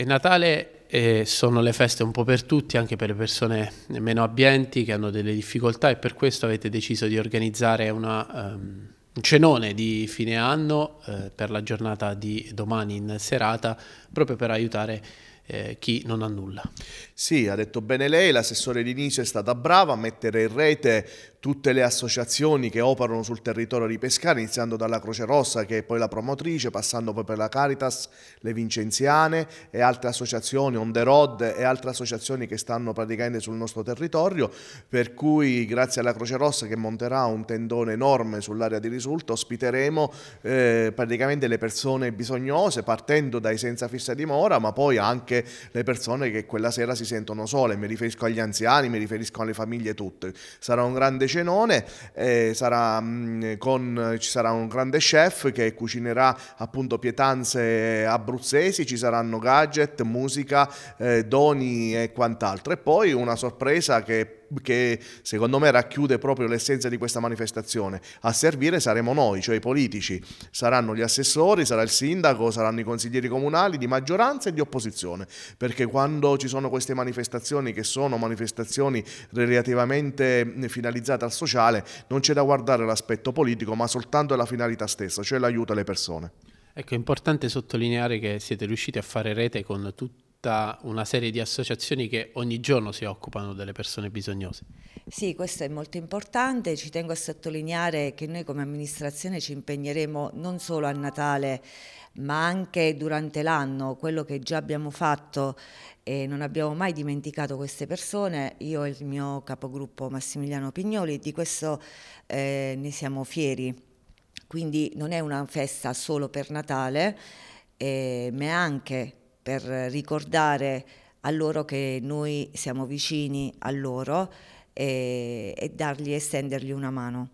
E Natale eh, sono le feste un po' per tutti, anche per le persone meno abbienti che hanno delle difficoltà e per questo avete deciso di organizzare una, um, un cenone di fine anno eh, per la giornata di domani in serata, proprio per aiutare eh, chi non ha nulla. Sì, ha detto bene lei, l'assessore di Nice è stata brava a mettere in rete tutte le associazioni che operano sul territorio di Pescara, iniziando dalla Croce Rossa che è poi la promotrice, passando poi per la Caritas, le Vincenziane e altre associazioni, On The Road e altre associazioni che stanno praticamente sul nostro territorio, per cui grazie alla Croce Rossa che monterà un tendone enorme sull'area di risulta ospiteremo eh, praticamente le persone bisognose partendo dai senza fissa dimora ma poi anche anche le persone che quella sera si sentono sole, mi riferisco agli anziani, mi riferisco alle famiglie tutte. Sarà un grande cenone, eh, sarà, mm, con, ci sarà un grande chef che cucinerà appunto pietanze abruzzesi, ci saranno gadget, musica, eh, doni e quant'altro. E poi una sorpresa che che secondo me racchiude proprio l'essenza di questa manifestazione. A servire saremo noi, cioè i politici, saranno gli assessori, sarà il sindaco, saranno i consiglieri comunali di maggioranza e di opposizione, perché quando ci sono queste manifestazioni che sono manifestazioni relativamente finalizzate al sociale, non c'è da guardare l'aspetto politico, ma soltanto la finalità stessa, cioè l'aiuto alle persone. Ecco, è importante sottolineare che siete riusciti a fare rete con tutti tutta una serie di associazioni che ogni giorno si occupano delle persone bisognose. Sì, questo è molto importante, ci tengo a sottolineare che noi come amministrazione ci impegneremo non solo a Natale ma anche durante l'anno, quello che già abbiamo fatto e non abbiamo mai dimenticato queste persone, io e il mio capogruppo Massimiliano Pignoli, di questo eh, ne siamo fieri. Quindi non è una festa solo per Natale, eh, ma anche per ricordare a loro che noi siamo vicini a loro e, eh, e dargli e stendergli una mano.